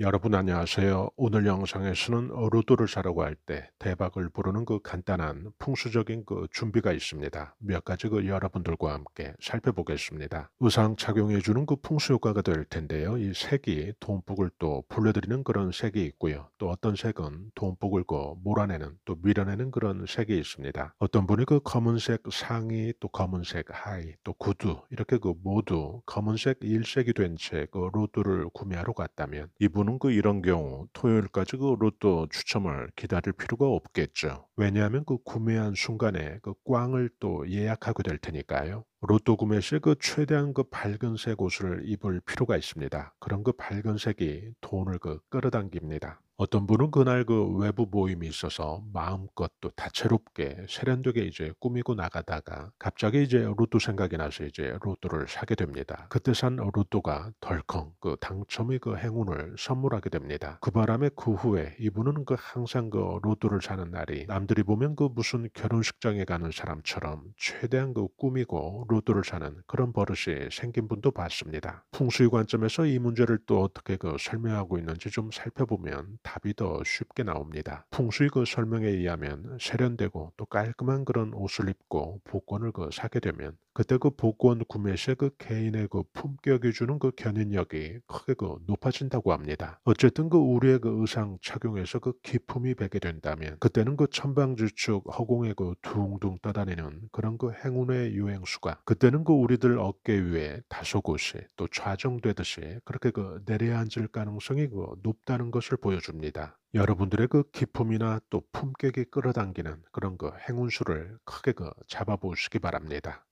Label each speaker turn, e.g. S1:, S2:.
S1: 여러분 안녕하세요. 오늘 영상에서는 루두를 사려고 할 때 대박을 부르는 그 간단한 풍수적인 그 준비가 있습니다. 몇 가지 그 여러분들과 함께 살펴보겠습니다. 의상 착용해주는 그 풍수 효과가 될 텐데요. 이 색이 돈복을 또 불러들이는 그런 색이 있고요. 또 어떤 색은 돈복을 그 몰아내는 또 밀어내는 그런 색이 있습니다. 어떤 분이 그 검은색 상의 또 검은색 하의 또 구두 이렇게 그 모두 검은색 일색이 된 채그루드를 구매하러 갔다면 이분 분은 그 이런 경우 토요일까지 그 로또 추첨을 기다릴 필요가 없겠죠. 왜냐하면 그 구매한 순간에 그 꽝을 또 예약하게 될 테니까요. 로또구매의그 최대한 그 밝은색 옷을 입을 필요가 있습니다. 그런 그 밝은색이 돈을 그 끌어당깁니다. 어떤 분은 그날 그 외부 모임이 있어서 마음껏 또 다채롭게 세련되게 이제 꾸미고 나가다가 갑자기 이제 로또 생각이 나서 이제 로또를 사게 됩니다. 그때 산 로또가 덜컹 그 당첨의 그 행운을 선물하게 됩니다. 그 바람에 그 후에 이분은 그 항상 그 로또를 사는 날이 남들이 보면 그 무슨 결혼식장에 가는 사람처럼 최대한 그 꾸미고 로또를 사는 그런 버릇이 생긴 분도 봤습니다. 풍수의 관점에서 이 문제를 또 어떻게 그 설명하고 있는지 좀 살펴보면 답이 더 쉽게 나옵니다. 풍수의 그 설명에 의하면 세련되고 또 깔끔한 그런 옷을 입고 복권을 그 사게 되면 그때 그 복권 구매 시그 개인의 그 품격이 주는 그 견인력이 크게 그 높아진다고 합니다. 어쨌든 그 우리의 그 의상 착용에서 그 기품이 배게 된다면 그때는 그 천방지축 허공에 그 둥둥 떠다니는 그런 그 행운의 유행수가 그때는 그 우리들 어깨 위에 다소곳이 또 좌정되듯이 그렇게 그 내려앉을 가능성이 그 높다는 것을 보여줍니다. 여러분들의 그 기품이나 또 품격이 끌어당기는 그런 그 행운수를 크게 그 잡아보시기 바랍니다.